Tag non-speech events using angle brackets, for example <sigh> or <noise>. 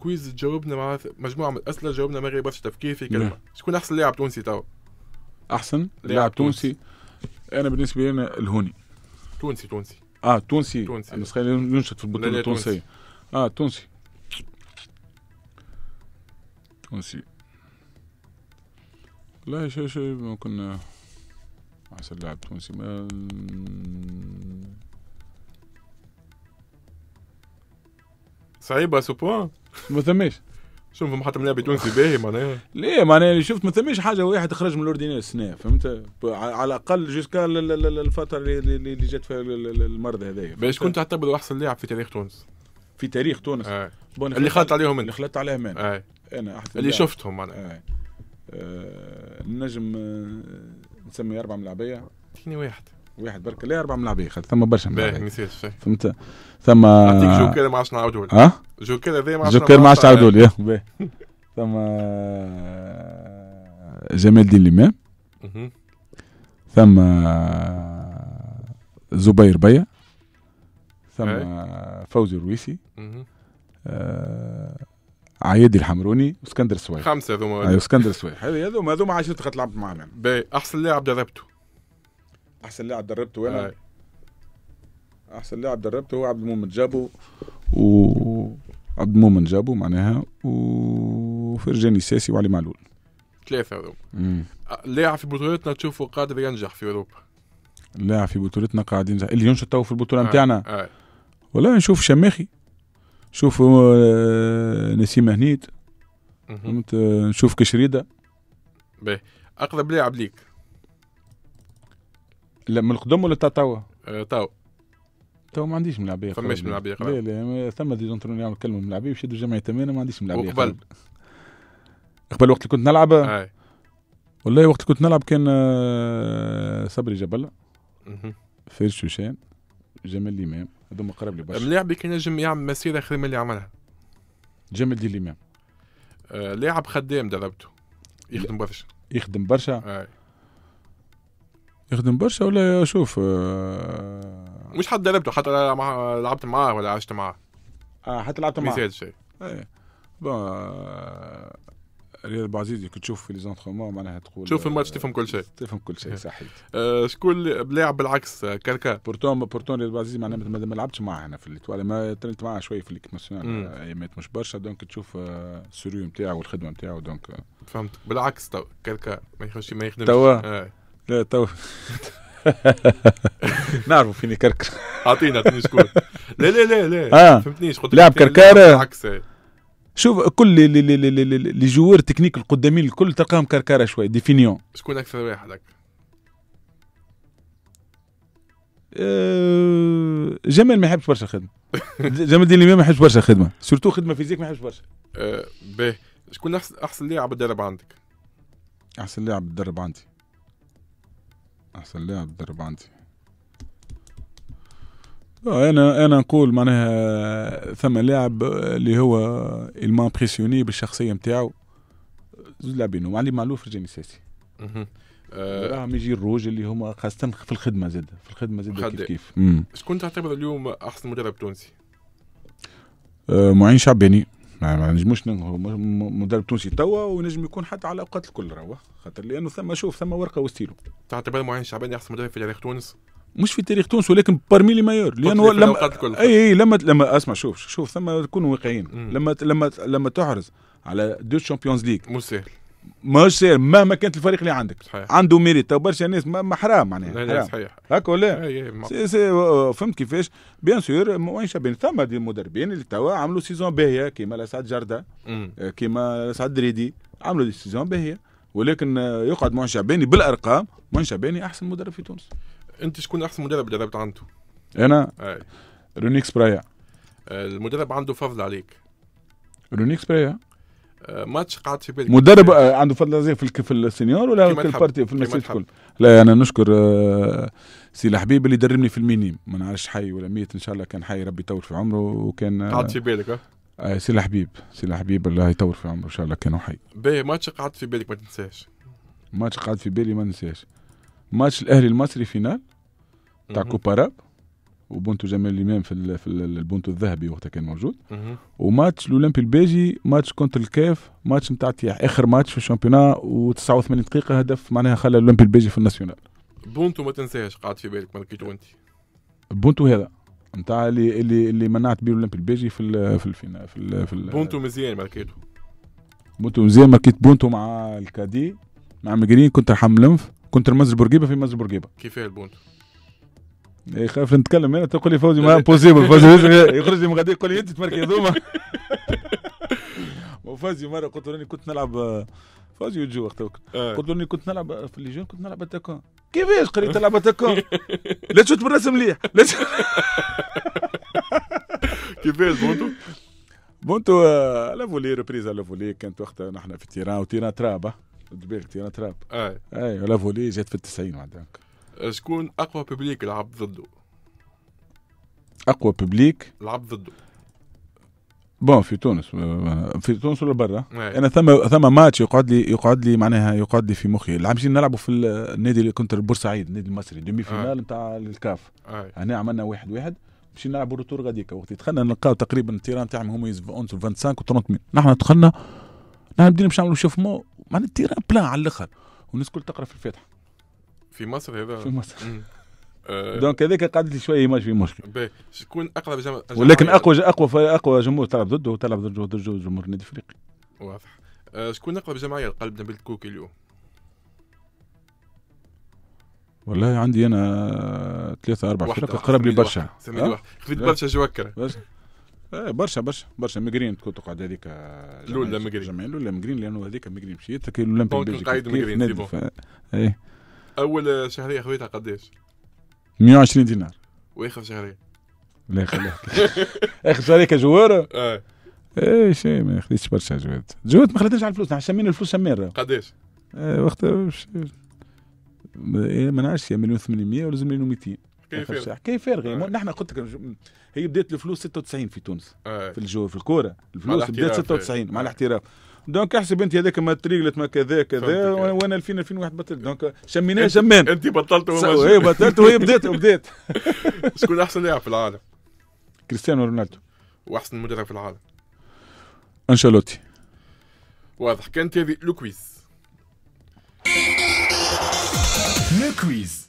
كويز جاوبنا مع مجموعه من الاسئله جاوبنا ما غير برشا تفكير في كلمه نعم. شكون احسن لاعب تونسي توا؟ احسن لاعب تونسي انا بالنسبه لي انا الهوني تونسي تونسي اه تونسي تونسي بس ننشط في البطوله التونسيه اه تونسي تونسي لا شيء شيء ممكن آه، احسن لاعب تونسي ما صعيبه سو بوان ما ثماش شوف حتى من تونسي باهي معناها ليه معناها اللي شفت ما ثماش حاجه واحد خرج من الاوردينير السنه فهمت على الاقل جوسكا الفتره اللي, اللي جات فيها المرض هذايا باش كنت تعتبره احسن لاعب في تاريخ تونس في تاريخ تونس آه. اللي خلطت عليهم انت اللي خلطت عليهم انا آه. انا احسن اللي شفتهم معناها آه. آه. نجم آه، نسمي اربع من اعطيني واحد واحد برك لا اربع ملاعبيه خاطر ثم برشا ملاعبيه فهمت ثم نعطيك جوكر ما عادش نعاودوا لك اه جوكر ما عادش ما عادش نعاودوا لي ثم جمال الدين الامام ثم زبير بيا ثم فوزي الرويسي آه، عيادي الحمروني واسكندر السويح خمسه هذوما أيوة، اسكندر السويح هذوما هذوما عشرة خاطر لعبت معاهم باهي احسن لاعب جذبته احسن لاعب دربته وانا احسن لاعب دربته هو عبد المؤمن جابو و عبد المؤمن جابو معناها وفرجاني ساسي وعلي معلول ثلاثة هذوما اللاعب في بطولتنا تشوفه قادر ينجح في اوروبا اللاعب في بطولتنا قاعد ينجح اللي ينشط تو في البطولة نتاعنا ولا والله نشوف شماخي نشوف آه، نسيم هنيت آه، نشوف كشريدة باهي اقرب لاعب ليك لا من القدم ولا توا؟ آه، توا تو ما عنديش ملعبيه فماش ملعبيه لا لا ثم دي جونترون يعمل كلمه ملعبيه وشدوا جمعيه تمانا ما عنديش ملعبيه وقبل قبل وقت اللي كنت نلعب اي آه. والله وقت كنت نلعب كان آه، صبري جبلة فارس شوشان جمال الإمام هذوما قرب لي برشا اللاعب كان ينجم يعمل مسيرة خير من اللي عملها جمال دي الإمام آه لاعب خدام دربته يخدم برشا يخدم برشا آه. يخدم برشا ولا شوف آه مش حد دربته حتى لعبت معاه ولا عشت معاه آه حتى لعبت معاه زاد شيء ايه آه، رياض عزيز كنت تشوف في ليزونترومون معناها تقول تشوف الماتش آه، تفهم كل شيء تفهم كل شيء إيه. صحيح آه، شكون بلاعب بالعكس كركا بورتون بورتون رياض عزيز معناها ما لعبتش معاه هنا في الاتوالي ما ترنت معاه شويه في ليك ناسيونال ايامات مش برشا دونك تشوف السوريو نتاعو والخدمه نتاعو دونك فهمت بالعكس كركا ما يخش ما يخدمش توا إيه. لا تو <laughs> نعرفوا فين يكركر اعطينا اعطيني شكون لا لا لا لا آه. ما فهمتنيش قلت لاعب كركاره شوف كل اللي جوار تكنيك القدامين الكل تلقاهم كركاره شوي ديفينيون شكون اكثر واحد هكا آه، جمال ما يحبش برشا خدمه <laughs> جمال الدين ما يحبش برشا خدمه سورتو خدمه فيزيك ما يحبش برشا آه، باهي شكون احسن لاعب تدرب عندك؟ احسن لاعب تدرب عندي احسن لاعب درب عندي آه، انا انا نقول معناها آه، ثم لاعب آه، اللي هو بريسيوني بالشخصيه نتاعو زوج لاعبين هما علي معلوف رجاني ساسي راهم يجي الروج اللي هما خاصه في الخدمه زاد في الخدمه زاد كيف كيف شكون تعتبر اليوم احسن مدرب تونسي؟ معين شعباني ما, ما نجموش مدرب تونسي توا ونجم يكون حتى على اوقات الكل راهو خاطر لانه ثم شوف ثم ورقه وستيلو تعتبر معين شعبان احسن مدرب في تاريخ تونس مش في تاريخ تونس ولكن بارمي لي مايور لانه لما اي اي لما لما اسمع شوف شوف ثم نكونوا واقعيين لما لما لما تحرز على دو شامبيونز ليغ مش سهل ماهوش ساهل مهما كانت الفريق اللي عندك صحيح. عنده ميريت طيب، برشا ناس ما حرام معناها لا لا صحيح هكا ولا إيه، إيه، فهمت كيفاش بيان سور ماهوش بين ثم دي مدربين اللي توا عملوا سيزون باهيه كيما الاسعد جرده آه، كيما الاسعد دريدي عملوا دي سيزون باهيه ولكن آه، يقعد معن شعباني بالارقام معن شعباني احسن مدرب في تونس انت شكون احسن مدرب جربت عنده؟ انا أي. رونيكس برايا آه، المدرب عنده فضل عليك رونيكس برايا آه، ماتش قعدت في بالك مدرب يعني آه، عنده فضل في في السينيور ولا في البارتي في المسجد الكل؟ لا يعني انا نشكر آه، سي الحبيب اللي دربني في المينيم ما نعرفش حي ولا ميت ان شاء الله كان حي ربي يطول في عمره وكان قعدت في بالك اه سي الحبيب سي الحبيب الله يطول في عمره ان شاء الله كان حي باهي ماتش قعدت في بالك ما تنساش ماتش قعد في بالي ما ننساش ماتش الاهلي المصري فينال تاع كوبا راب وبونتو جمال الامام في في البونتو الذهبي وقتها كان موجود وماتش الاولمبي البيجي ماتش كونتر الكاف ماتش نتاع يعني اخر ماتش في الشامبيونا و89 دقيقه هدف معناها خلى الاولمبي البيجي في الناسيونال بونتو ما تنساهاش قاعد في بالك ما لقيتو انت بونتو هذا نتاع اللي اللي اللي منعت بيه الاولمبي البيجي في الـ في الـ في الـ في الـ بونتو مزيان ماركيتو بونتو مزيان ماركيت بونتو مع الكادي مع مجرين كنت حملنف كنت المز بورقيبه في مز بورقيبه كيفاه البونتو يخاف إيه، نتكلم هنا تقول لي فوزي ما امبوسيبل <laughs> فوزي يخرج لي من غادي يقول لي انت تمركي هذوما <laughs> وفوزي مره قلت له اني كنت نلعب آه، فوزي وجو وقت آه. قلت له اني كنت نلعب آه، في الليجون كنت نلعب اتاكون كيفاش قريت تلعب اتاكون <laughs> لا تشوت بالرسم مليح لا كيفاش بونتو بونتو لا فولي ريبريز لا فولي كانت وقتها نحن في تيران وتيران تراب جبال تيران تراب اي اي أيوة، لا فولي جات في التسعين معناتها شكون اقوى ببليك لعب ضده اقوى ببليك لعب ضده بون في تونس في تونس ولا برا انا ثم ثم ماتش يقعد لي يقعد لي معناها يقعد لي في مخي العام نلعبوا في النادي اللي كنت بورسعيد النادي المصري دومي فينال نتاع الكاف هنا عملنا واحد واحد مشينا نلعبوا روتور غاديكا وقت دخلنا نلقاو تقريبا التيران تاعهم هما يزفونسوا 25 و 30 نحن دخلنا نحن بدينا باش نعملوا شوفمون معناها التيران بلان على الاخر والناس الكل تقرا في الفاتحه في مصر هذا في مصر <laughs> آه. دونك هذاك قعدت لي شويه ما في مشكل شكون اقرب جمهور ولكن اقوى اقوى اقوى جمهور تلعب ضده وتلعب ضده جمهور النادي الافريقي واضح آه، شكون اقرب جمعيه لقلب نبيل كوكي اليوم والله عندي انا ثلاثة أربعة فرق قرب لي برشا أه؟ خذيت برشا جوكر إيه، برشا برشا برشا مقرين تكون تقعد هذيك لولا مقرين لولا مقرين لأنه هذيك مقرين مشيت لولا بلجيكا نقيد مقرين اول شهريه خذيتها قديش؟ 120 دينار واخر شهريه؟ لا خليك اخر شهريه كجواره؟ آه. ايه ايه شي ما خديتش برشا جوات جوات ما خليتش على الفلوس نحن شمينا الفلوس شمينا قداش؟ ايه وقتها إيه، ما نعرفش يا مليون 800 ولا مليون 200 كيف فارغه آه. نحن قلت لك هي بدات الفلوس 96 في تونس آه. في الجو في الكوره الفلوس بدات 96 مع الاحتراف دونك احسب انت هذاك ما تريقلت ما كذا كذا آه. وانا 2000 2001 بطلت دونك شميناه شمان انت بطلت وهي بطلت وهي بدات <laughs> بدات شكون احسن لاعب في العالم؟ كريستيانو رونالدو واحسن مدرب في العالم انشيلوتي واضح كانت هذه لو كويز لو كويز